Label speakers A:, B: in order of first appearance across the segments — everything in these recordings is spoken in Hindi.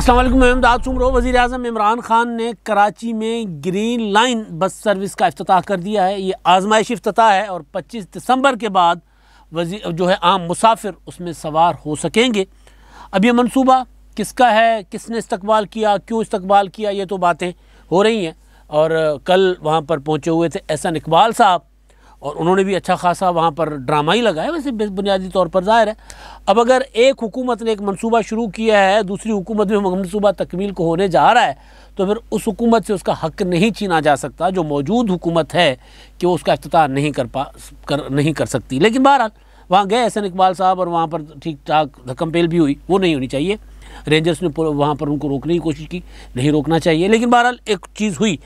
A: असल महमद आसुमरो वज़ी अजम इमरान ख़ान ने कराची में ग्रीन लाइन बस सर्विस का अफ्ताह कर दिया है ये आजमाइश अफ्ताह है और 25 दिसंबर के बाद वजी जो है आम मुसाफिर उसमें सवार हो सकेंगे अब यह मनसूबा किसका है किसने इस्तबाल किया क्यों इस्तबाल किया ये तो बातें हो रही हैं और कल वहाँ पर पहुँचे हुए थे एहसन इकबाल साहब और उन्होंने भी अच्छा खासा वहाँ पर ड्रामा ही लगाया वैसे बुनियादी तौर पर ज़ाहिर है अब अगर एक हुकूमत ने एक मनसूबा शुरू किया है दूसरी हुकूमत में मनसूबा तकमील को होने जा रहा है तो फिर उस हुकूमत से उसका हक नहीं छीना जा सकता जो मौजूद हुकूमत है कि वो उसका अफ्ताह नहीं कर पा कर नहीं कर सकती लेकिन बहरहाल वहाँ गए हसन इकबाल साहब और वहाँ पर ठीक ठाक धक्म पेल भी हुई वो नहीं होनी चाहिए रेंजर्स ने वहाँ पर उनको रोकने की कोशिश की नहीं रोकना चाहिए लेकिन बहरहाल एक चीज़ हुई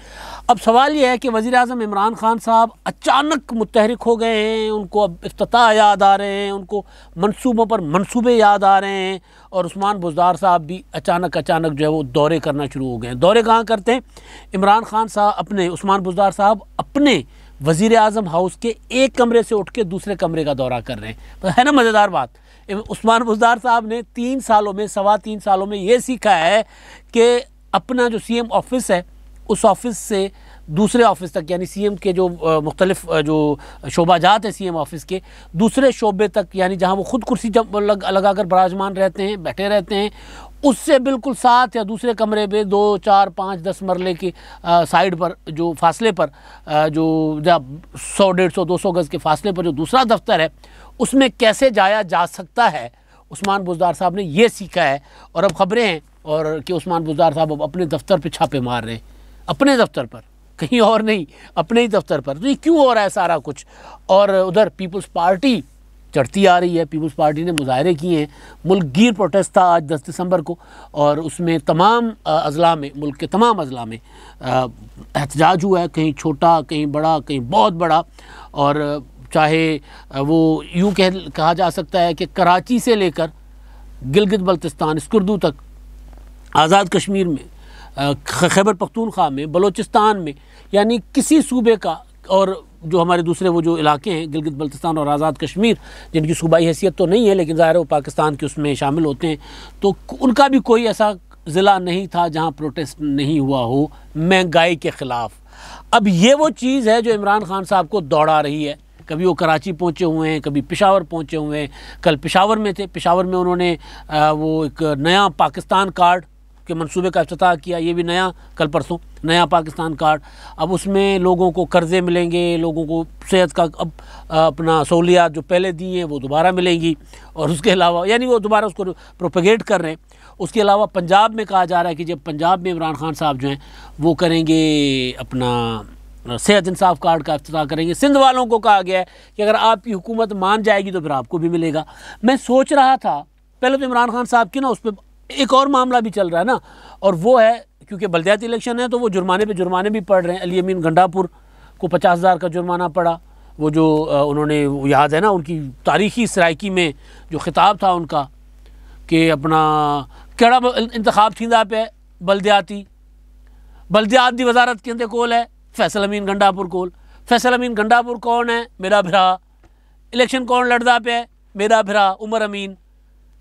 A: अब सवाल यह है कि वज़ी अजम इमरान खान साहब अचानक मुतहरक हो गए हैं उनको अब अफ्ताह याद आ रहे हैं उनको मनसूबों पर मनसूबे याद आ रहे हैं और उस्मान बुजदार साहब भी अचानक अचानक जो है वो दौरे करना शुरू हो गए हैं दौरे कहाँ करते हैं इमरान खान साहब अपने उस्मान बुजदार साहब अपने वज़ी अजम हाउस के एक कमरे से उठ के दूसरे कमरे का दौरा कर रहे हैं तो है ना मज़ेदार बात उस्मान बुजदार साहब ने तीन सालों में सवा तीन सालों में ये सीखा है कि अपना जो सीएम ऑफिस है उस ऑफिस से दूसरे ऑफिस तक यानी सीएम के जो मुख्तलिफ जो शोबा जात हैं सीएम ऑफिस के दूसरे शोबे तक यानी जहां वो ख़ुद कुर्सी जब लग लगा कर बराजमान रहते हैं बैठे रहते हैं उससे बिल्कुल साथ या दूसरे कमरे पे दो चार पाँच दस मरले की साइड पर जो फासले पर आ, जो सौ डेढ़ सौ दो सौ गज़ के फासले पर जो दूसरा दफ्तर है उसमें कैसे जाया जा सकता है उस्मान बुजदार साहब ने यह सीखा है और अब खबरें हैं और कि उस्मान बुजदार साहब अब अपने दफ्तर पर छापे मार रहे हैं अपने दफ्तर पर कहीं और नहीं अपने ही दफ्तर पर तो ये क्यों हो रहा है सारा कुछ और उधर पीपल्स पार्टी चढ़ती आ रही है पीपल्स पार्टी ने मुजाहरे किए हैं मुल्कगीर प्रोटेस्ट था आज 10 दिसंबर को और उसमें तमाम अजला में मुल्क के तमाम अजला में एहतजाज हुआ है कहीं छोटा कहीं बड़ा कहीं बहुत बड़ा और चाहे वो यूँ कह कहा जा सकता है कि कराची से लेकर गिलगित बल्तिस्तान स्कर्दू तक आज़ाद कश्मीर में खैबर पख्तूनख्वा में बलोचिस्तान में यानी किसी सूबे का और जो हमारे दूसरे वो जो इलाके हैं गिलगित बल्तिस्तान और आज़ाद कश्मीर जिनकी सूबाई हैसियत तो नहीं है लेकिन ज़ाहिर वो पाकिस्तान के उसमें शामिल होते हैं तो उनका भी कोई ऐसा ज़िला नहीं था जहाँ प्रोटेस्ट नहीं हुआ हो महंगाई के ख़िलाफ़ अब ये वो चीज़ है जो इमरान खान साहब को दौड़ा रही है कभी वो कराची पहुँचे हुए हैं कभी पिशावर पहुँचे हुए हैं कल पिशावर में थे पिशावर में उन्होंने वो एक नया पाकिस्तान कार्ड के मंसूबे का अफ्ताह किया ये भी नया कल परसों नया पाकिस्तान कार्ड अब उसमें लोगों को कर्ज़े मिलेंगे लोगों को सेहत का अब अपना सहूलियात जो पहले दी हैं वो दोबारा मिलेंगी और उसके अलावा यानी वो दोबारा उसको प्रोपेगेट कर रहे हैं उसके अलावा पंजाब में कहा जा रहा है कि जब पंजाब में इमरान खान साहब जो हैं वो करेंगे अपना सेहत इंसाफ कार्ड का अफ्ताह करेंगे सिंध वालों को कहा गया है कि अगर आपकी हुकूमत मान जाएगी तो फिर आपको भी मिलेगा मैं सोच रहा था पहले तो इमरान खान साहब की ना उस पर एक और मामला भी चल रहा है ना और वो है क्योंकि बलदियाती इलेक्शन है तो वो जुर्माने पे जुर्माने भी पड़ रहे हैं अली अमीन गंडापुर को पचास हज़ार का जुर्माना पड़ा वो जो उन्होंने याद है ना उनकी तारीखी सराकी में जो खिताब था उनका कि अपना कड़ा इंतखा थींदा पे बलदियाती बलदियात वजारत के अंदर कोल है फैसल अमीन गंडापुर कोल फैसल अमीन गंडापुर कौन है मेरा भरा इलेक्शन कौन लड़दा पे मेरा भरा उमर अमीन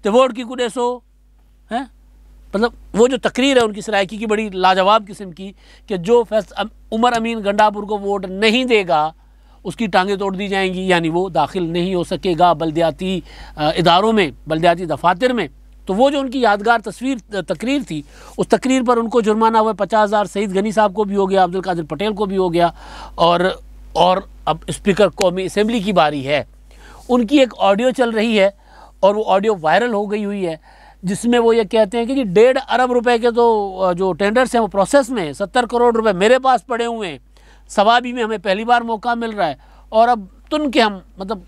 A: तो वोट की कुछ सो हैं मतलब वो जो तकरीर है उनकी सरायकी की बड़ी लाजवाब किस्म की कि जो फैस उमर अमीन गंडापुर को वोट नहीं देगा उसकी टांगें तोड़ दी जाएंगी यानी वो दाखिल नहीं हो सकेगा बलदयाती इदारों में बलदियाती दफातर में तो वो जो उनकी यादगार तस्वीर तकरीर थी उस तकरीर पर उनको जुर्माना हुआ पचास हज़ार सईद गनी साहब को भी हो गया अब्दुल कादिर पटेल को भी हो गया और और अब स्पीकर कौमी असम्बली की बारी है उनकी एक ऑडियो चल रही है और वो ऑडियो वायरल हो गई हुई है जिसमें वो ये कहते हैं कि जी डेढ़ अरब रुपए के तो जो टेंडर्स हैं वो प्रोसेस में हैं सत्तर करोड़ रुपए मेरे पास पड़े हुए हैं सवाबी में हमें पहली बार मौका मिल रहा है और अब तुन के हम मतलब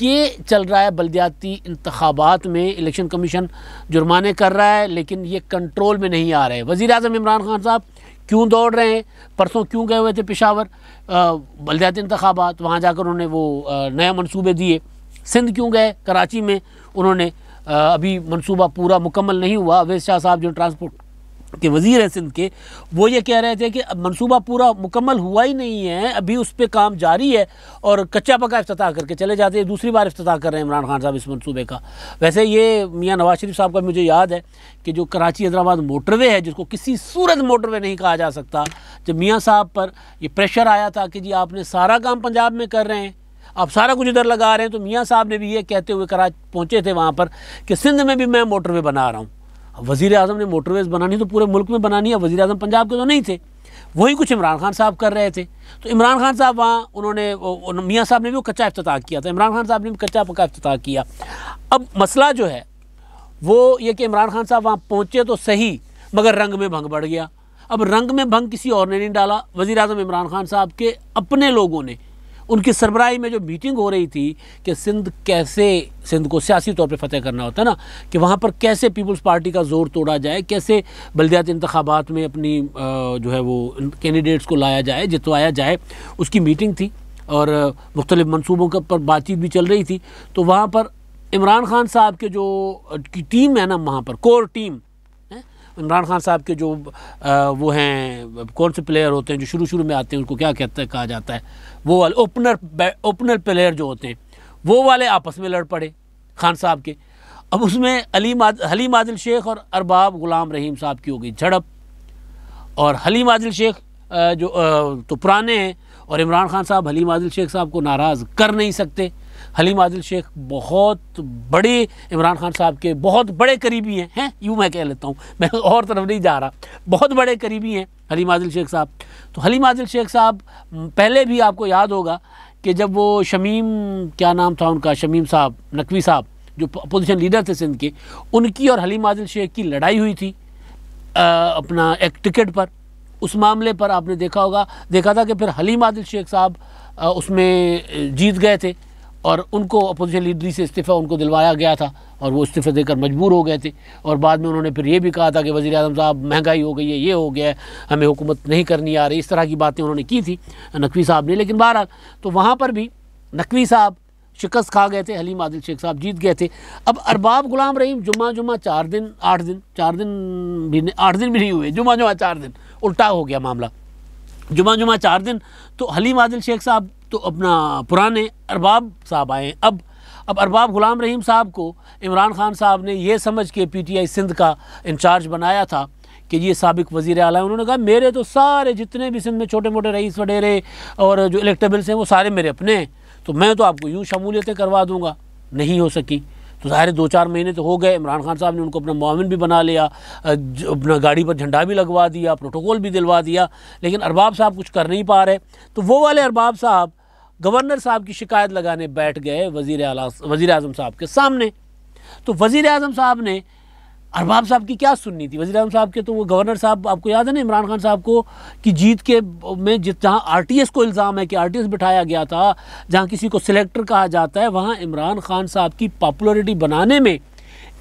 A: ये चल रहा है बलदियाती इंतबात में इलेक्शन कमीशन जुर्माने कर रहा है लेकिन ये कंट्रोल में नहीं आ रहे वज़ी अजम इमरान खान साहब क्यों दौड़ रहे हैं परसों क्यों गए हुए थे पेशावर बलदियाती इंतबात वहाँ जाकर उन्होंने वो नए मनसूबे दिए सिंध क्यों गए कराची में उन्होंने अभी मनसूबा पूरा मुकम्मल नहीं हुआ अवैध शाह साहब जो ट्रांसपोर्ट के वज़ीर सिंध के वो ये कह रहे थे कि मनसूबा पूरा मुकम्मल हुआ ही नहीं है अभी उस पर काम जारी है और कच्चा पक्का अफ्ताह करके चले जाते हैं दूसरी बार अफ्ताह कर रहे हैं इमरान खान साहब इस मनसूबे का वैसे ये मियाँ नवाज शरीफ साहब का मुझे याद है कि जो कराची हैदराबाद मोटरवे है जिसको किसी सूरत मोटरवे नहीं कहा जा सकता जब मियाँ साहब पर यह प्रेशर आया था कि जी आपने सारा काम पंजाब में कर रहे हैं आप सारा कुछ इधर लगा रहे हैं तो मियाँ साहब ने भी ये कहते हुए कराची पहुँचे थे वहाँ पर कि सिंध में भी मैं मोटरवे बना रहा हूँ वजीर अजम ने मोटरवेज बनानी तो पूरे मुल्क में बनानी है वजीर अजम पंजाब के तो नहीं थे वही कुछ इमरान खान साहब कर रहे थे तो इमरान खान साहब वहाँ उन्होंने मियाँ साहब ने भी वो कच्चा अफ्ताह किया था इमरान खान साहब ने भी कच्चा पक्का अफ्ताह किया अब मसला जो है वो ये कि इमरान खान साहब वहाँ पहुँचे तो सही मगर रंग में भंग बढ़ गया अब रंग में भंग किसी और ने नहीं डाला वज़ी अजम इमरान खान साहब के अपने लोगों ने उनकी सरबराही में जो मीटिंग हो रही थी कि सिंध कैसे सिंध को सियासी तौर पे फतेह करना होता है ना कि वहाँ पर कैसे पीपल्स पार्टी का जोर तोड़ा जाए कैसे बलदियात इंतबात में अपनी जो है वो कैंडिडेट्स को लाया जाए जितवाया जाए उसकी मीटिंग थी और मुख्तलि मनसूबों के पर बातचीत भी चल रही थी तो वहाँ पर इमरान खान साहब के जो की टीम है ना वहाँ पर कोर टीम इमरान खान साहब के जो आ, वो हैं कौन से प्लेयर होते हैं जो शुरू शुरू में आते हैं उनको क्या कहता है कहा जाता है वो वाले ओपनर ओपनर प्लेयर जो होते हैं वो वाले आपस में लड़ पड़े खान साहब के अब उसमें अली माद हली मादिल शेख और अरबाब गुलाम रहीम साहब की हो गई झड़प और हली मादिल शेख जो तो पुराने हैं और इमरान खान साहब हली मादिल शेख साहब को नाराज़ कर नहीं सकते हलीम आदिल शेख बहुत बड़े इमरान खान साहब के बहुत बड़े करीबी हैं हैं यूँ मैं कह लेता हूँ मैं और तरफ नहीं जा रहा बहुत बड़े करीबी हैं हलीम आदिल शेख साहब तो हलीम आदिल शेख साहब पहले भी आपको याद होगा कि जब वो शमीम क्या नाम था उनका शमीम साहब नकवी साहब जो अपोजिशन लीडर थे सिंध के उनकी और हलीम आदिल शेख की लड़ाई हुई थी आ, अपना एक टिकट पर उस मामले पर आपने देखा होगा देखा था कि फिर हलीम आदिल शेख साहब उसमें जीत गए थे और उनको अपोजिशन लीडरी से इस्तीफ़ा उनको दिलवाया गया था और वो इस्तीफ़ा देकर मजबूर हो गए थे और बाद में उन्होंने फिर ये भी कहा था कि वज़ी अजम साहब महंगाई हो गई है ये हो गया है हमें हुकूमत नहीं करनी आ रही इस तरह की बातें उन्होंने की थी नकवी साहब ने लेकिन बहरहाल तो वहाँ पर भी नकवी साहब शिकस्त खा गए थे हलीम आदिल शेख साहब जीत गए थे अब अरबाब गुलाम रहीम जुम्मा जुमा चार दिन आठ दिन चार दिन भी आठ दिन भी नहीं हुए जुमा जुमा चार दिन उल्टा हो गया मामला जुमा जुम्मा चार दिन तो हलीम आदिल शेख साहब तो अपना पुराने अरबाब साहब आए अब अब अरबाब ग़ुलाम रहीम साहब को इमरान खान साहब ने यह समझ के पी टी आई सिंध का इंचार्ज बनाया था कि ये सबक वज़ी अला है उन्होंने कहा मेरे तो सारे जितने भी सिंध में छोटे मोटे रईस वडेरे और जो इलेक्टेबल्स हैं वो सारे मेरे अपने हैं तो मैं तो आपको यूँ शमूलियतें करवा दूँगा नहीं हो सकी तो ज़ाहिर दो चार महीने तो हो गए इमरान खान साहब ने उनको अपना मामिन भी बना लिया अपना गाड़ी पर झंडा भी लगवा दिया प्रोटोकॉल भी दिलवा दिया लेकिन अरबाब साहब कुछ कर नहीं पा रहे तो वो वाले अरबाब साहब गवर्नर साहब की शिकायत लगाने बैठ गए वजीर आला वज़ी अजम साहब के सामने तो वज़ी अजम साहब ने अरबाब साहब की क्या सुननी थी वजी अजम साहब के तो वो गवर्नर साहब आपको याद है ना इमरान खान साहब को कि जीत के में जित जहाँ आर को इल्ज़ाम है कि आर बिठाया गया था जहाँ किसी को सिलेक्टर कहा जाता है वहाँ इमरान खान साहब की पॉपुलरिटी बनाने में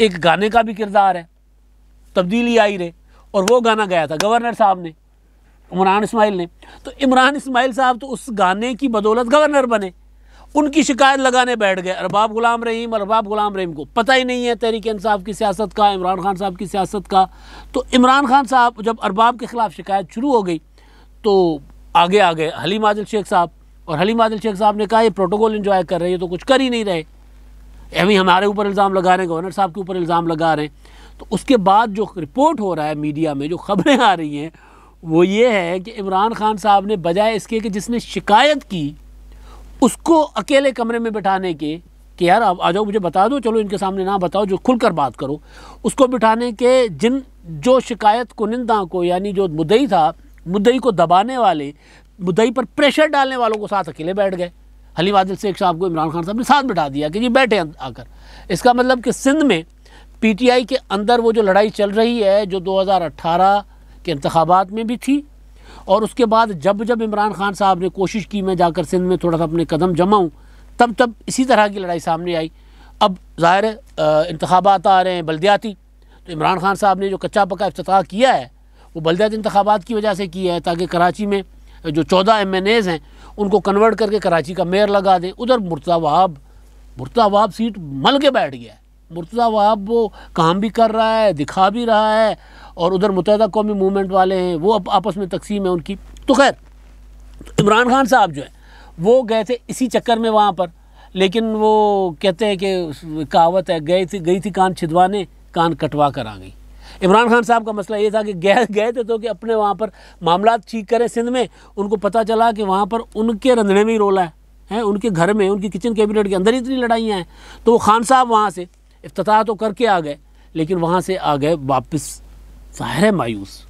A: एक गाने का भी किरदार है तब्दीली आई रे और वो गाना गया था गवर्नर साहब ने इमरान इसमाइल ने तो इमरान इसमाइल साहब तो उस गाने की बदौलत गवर्नर बने उनकी शिकायत लगाने बैठ गए अरबाब गुलाम रहीम अरबाब गुलाम रहीम को पता ही नहीं है तहरीक इंसाफ की सियासत का इमरान खान साहब की सियासत का तो इमरान खान साहब जब अरबाब के ख़िलाफ़ शिकायत शुरू हो गई तो आगे आ गए हलीम आदिल शेख साहब और हलीम आदिल शेख साहब ने कहा ये प्रोटोकॉल इन्जॉय कर रहे हैं तो कुछ कर ही नहीं रहे अभी हमारे ऊपर इल्ज़ाम लगा रहे हैं गवर्नर साहब के ऊपर इल्ज़ाम लगा रहे हैं तो उसके बाद जो रिपोर्ट हो रहा है मीडिया में जो खबरें आ रही हैं वो ये है कि इमरान खान साहब ने बजाय इसके कि जिसने शिकायत की उसको अकेले कमरे में बिठाने के कि यार अब आ जाओ मुझे बता दो चलो इनके सामने ना बताओ जो खुलकर बात करो उसको बिठाने के जिन जो शिकायत को निंदा को यानी जो मुद्दई था मुद्दई को दबाने वाले मुद्दई पर प्रेशर डालने वालों को साथ अकेले बैठ गए हली आदिल शेख साहब को इमरान खान साहब ने साथ बिठा दिया कि जी बैठे अं-, आकर इसका मतलब कि सिंध में पीटीआई के अंदर वो जो लड़ाई चल रही है जो 2018 के इंतबात में भी थी और उसके बाद जब जब इमरान खान साहब ने कोशिश की मैं जाकर सिंध में थोड़ा सा अपने कदम जमाऊँ तब तब इसी तरह की लड़ाई सामने आई अब ज़ाहिर इंतबात आ रहे हैं बल्दियाती तो इमरान खान साहब ने जो कच्चा पक्का अफ्ताह किया है वो बलद्याती इंतबात की वजह से किया है ताकि कराची में जो चौदह एम एन एज़ हैं उनको कन्वर्ट करके कराची का मेयर लगा दें उधर मुर्ता वहाब मुर्ता वहाब सीट मल के बैठ गया है मुर्तज़ा वहाब वो काम भी कर रहा है दिखा भी रहा है और उधर मुतहदा कौमी मूवमेंट वाले हैं वो अब आपस में तकसीम है उनकी तो खैर इमरान खान साहब जो है वो गए थे इसी चक्कर में वहाँ पर लेकिन वो कहते हैं कि कहावत है गए थी गई थी कान छिदवाने कान कटवा कर आ गई इमरान खान साहब का मसला ये था कि गए गए थे तो कि अपने वहाँ पर मामला ठीक करें सिंध में उनको पता चला कि वहाँ पर उनके रंधने में ही रोला है हैं उनके घर में उनकी किचन कैबिनेट के अंदर ही इतनी लड़ाइयाँ हैं तो वो खान साहब वहाँ से इफ्तः तो करके आ गए लेकिन वहाँ से आ गए वापस ज़ाहिर मायूस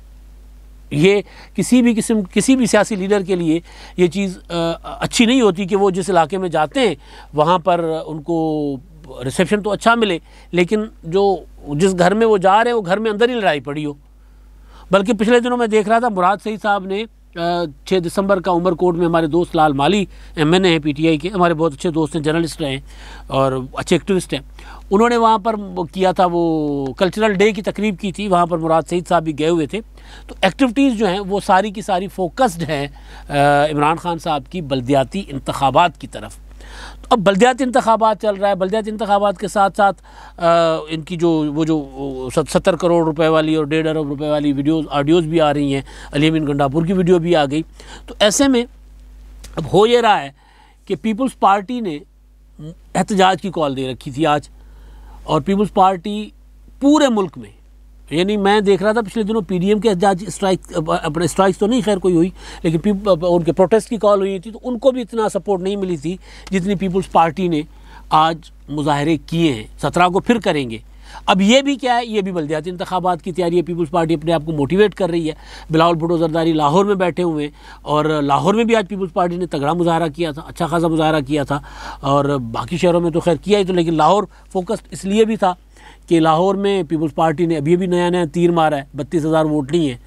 A: ये किसी भी किस्म किसी भी सियासी लीडर के लिए ये चीज़ अच्छी नहीं होती कि वो जिस इलाके में जाते हैं वहाँ पर उनको रिसेप्शन तो अच्छा मिले लेकिन जो जिस घर में वो जा रहे हैं वो घर में अंदर ही लड़ाई पड़ी हो बल्कि पिछले दिनों में देख रहा था मुराद सही साहब ने छः दिसंबर का उमरकोट में हमारे दोस्त लाल माली एम एन हैं आई के हमारे बहुत अच्छे दोस्त हैं जर्नलिस्ट हैं और अच्छे एक्टिविस्ट हैं उन्होंने वहाँ पर किया था वो कल्चरल डे की तकरीब की थी वहाँ पर मुराद सईद साहब भी गए हुए थे तो एक्टिविटीज़ जो हैं वो सारी की सारी फोकस्ड हैं इमरान खान साहब की बलदियाती इंतबात की तरफ अब बलदियाती इंतबात चल रहा है बलदियाती इंतबात के साथ साथ आ, इनकी जो वो जो सत्तर करोड़ रुपए वाली और डेढ़ अरब रुपए वाली वीडियोस ऑडियोज़ भी आ रही हैं अलीमिन गंडापुर की वीडियो भी आ गई तो ऐसे में अब हो ये रहा है कि पीपल्स पार्टी ने एहतजाज की कॉल दे रखी थी आज और पीपल्स पार्टी पूरे मुल्क में यानी मैं देख रहा था पिछले दिनों पीडीएम के जज स्ट्राइक अपने स्ट्राइक तो नहीं खैर कोई हुई लेकिन उनके प्रोटेस्ट की कॉल हुई थी तो उनको भी इतना सपोर्ट नहीं मिली थी जितनी पीपुल्स पार्टी ने आज मुजाहरे किए हैं सत्रह को फिर करेंगे अब ये भी क्या है ये भी बलदियाती इंतबात की तैयारी है पीपल्स पार्टी अपने आप को मोटिवेट कर रही है बिलावल भुटो जरदारी लाहौर में बैठे हुए हैं और लाहौर में भी आज पीपल्स पार्टी ने तगड़ा मुजाहरा किया था अच्छा खासा मुजाहरा किया था और बाकी शहरों में तो खैर किया ही तो लेकिन लाहौर फोकस्ड इसलिए भी था कि लाहौर में पीपल्स पार्टी ने अभी भी नया नया तीर मारा है बत्तीस हज़ार वोट नहीं है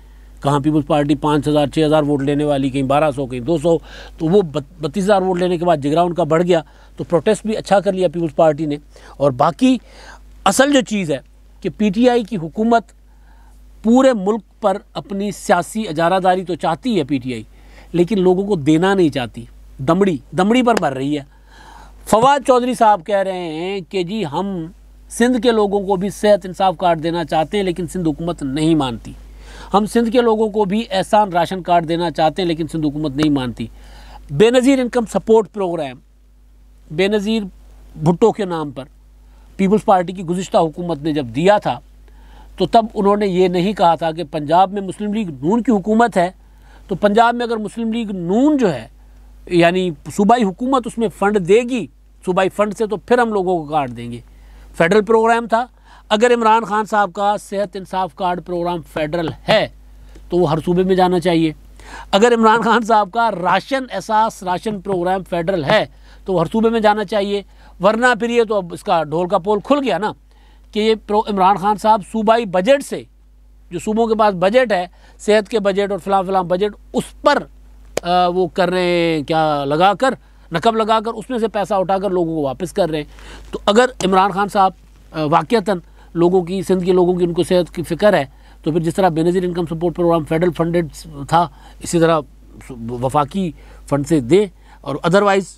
A: कहाँ पीपल्स पार्टी पाँच हज़ार छः हज़ार वोट लेने वाली कहीं बारह सौ कहीं दो सौ तो वो बत्तीस हज़ार वोट लेने के बाद जिगरा उनका बढ़ गया तो प्रोटेस्ट भी अच्छा कर लिया पीपल्स पार्टी ने और बाकी असल जो चीज़ है कि पीटीआई की हुकूमत पूरे मुल्क पर अपनी सियासी अजारादारी तो चाहती है पीटीआई लेकिन लोगों को देना नहीं चाहती दमड़ी दमड़ी पर मर रही है फवाद चौधरी साहब कह रहे हैं कि जी हम सिंध के लोगों को भी सेहत इंसाफ कार्ड देना चाहते हैं लेकिन सिंध हुकूमत नहीं मानती हम सिंध के लोगों को भी एहसान राशन कार्ड देना चाहते हैं लेकिन सिंध हुकूमत नहीं मानती Benazir income support programme Benazir Bhutto के नाम पर पीपल्स पार्टी की गुज्त हुकूमत ने जब दिया था तो तब उन्होंने ये नहीं कहा था कि पंजाब में मुस्लिम लीग नून की हुकूमत है तो पंजाब में अगर मुस्लिम लीग नून जो है यानी सूबाई हुकूमत उसमें फ़ंड देगी सूबाई फ़ंड से तो फिर हम लोगों को कार्ड देंगे फेडरल प्रोग्राम था अगर इमरान खान साहब का सेहत इंसाफ कार्ड प्रोग्राम फेडरल है तो वो हर सूबे में जाना चाहिए अगर इमरान खान साहब का राशन एहसास राशन प्रोग्राम फेडरल है तो हर सूबे में जाना चाहिए वरना फिर ये तो अब इसका ढोल का पोल खुल गया ना कि ये इमरान खान साहब सूबाई बजट से जो सूबों के पास बजट है सेहत के बजट और फिलहाल फिलहाल बजट उस पर आ, वो कर रहे हैं क्या लगा कर रकम लगा कर उसमें से पैसा उठाकर लोगों को वापस कर रहे हैं तो अगर इमरान खान साहब वाक़ता लोगों की सिंध के लोगों की उनको सेहत की फ़िक्र है तो फिर जिस तरह Benazir income support programme federal funded था इसी तरह वफाकी फ़ंड से दे और अदरवाइज़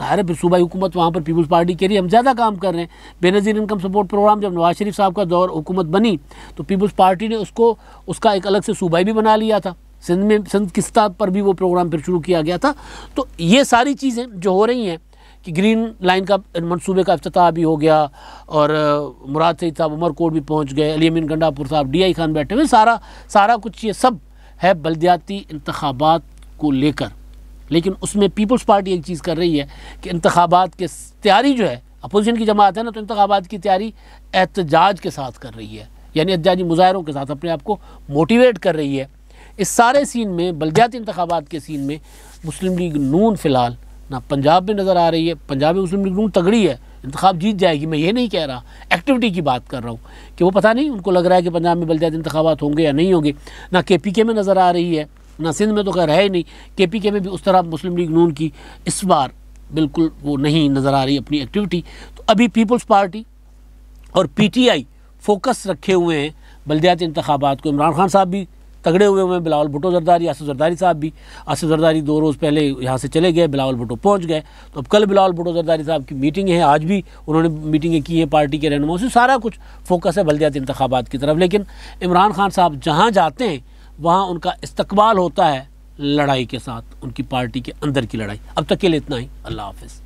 A: अरे फिर सूबाई हुकूमत वहाँ पर पीपल्स पार्टी के लिए हम ज़्यादा काम कर रहे हैं बेनज़ीर इनकम सपोर्ट प्रोग्राम जब नवाज शरीफ साहब का दौर हुकूमत बनी तो पीपल्स पार्टी ने उसको उसका एक अलग से सूबाई भी बना लिया था सिंध में सिंध किस्ता पर भी वो प्रोग्राम फिर शुरू किया गया था तो ये सारी चीज़ें जो हो रही हैं कि ग्रीन लाइन का मनसूबे का अफ्ताह भी हो गया और मुराद सईद साहब उमरकोट भी पहुँच गए अली अमीन गंडापुर साहब डी आई खान बैठे हुए सारा सारा कुछ ये सब है बलदियाती इंतबात को लेकर लेकिन उसमें पीपल्स पार्टी एक चीज़ कर रही है कि इंतबात के तैयारी जो है अपोजिशन की जमात है ना तो इंतबात की तैयारी एहतजाज के साथ कर रही है यानी एहतजाजी मुजाहरों के साथ अपने आप को मोटिवेट कर रही है इस सारे सीन में बलदियाती इंतबात के सीन में मुस्लिम लीग नून फ़िलहाल ना पंजाब में नज़र आ रही है पंजाब में मुस्लिम लीग नून तगड़ी है इंतखब जीत जाएगी मैं ये नहीं कह रहा एक्टिविटी की बात कर रहा हूँ कि वो पता नहीं उनको लग रहा है कि पंजाब में बलदियाती इंतबात होंगे या नहीं होंगे ना के पी के में नज़र आ रही है ना सिंध में तो खैर है ही नहीं के पी के में भी उस तरह मुस्लिम लीग नून की इस बार बिल्कुल वो नहीं नज़र आ रही अपनी एक्टिविटी तो अभी पीपल्स पार्टी और पी टी आई फोकस रखे हुए हैं बलदियात इंतबात को इमरान खान साहब भी तगड़े हुए हुए हैं बिलावल भुटो जरदारी आसिफ जरदारी साहब भी आसिफ जरदारी दो रोज़ पहले यहाँ से चले गए बिलावल भुटो पहुँच गए तो अब कल बिलावल भुटो जरदारी साहब की मीटिंग है आज भी उन्होंने मीटिंगें की हैं पार्टी के रहनुमाओं से सारा कुछ फोकस है बल्दियाती इंतबात की तरफ लेकिन इमरान खान साहब जहाँ जाते हैं वहाँ उनका इस्तकबाल होता है लड़ाई के साथ उनकी पार्टी के अंदर की लड़ाई अब तक के लिए इतना ही अल्लाह हाफिज़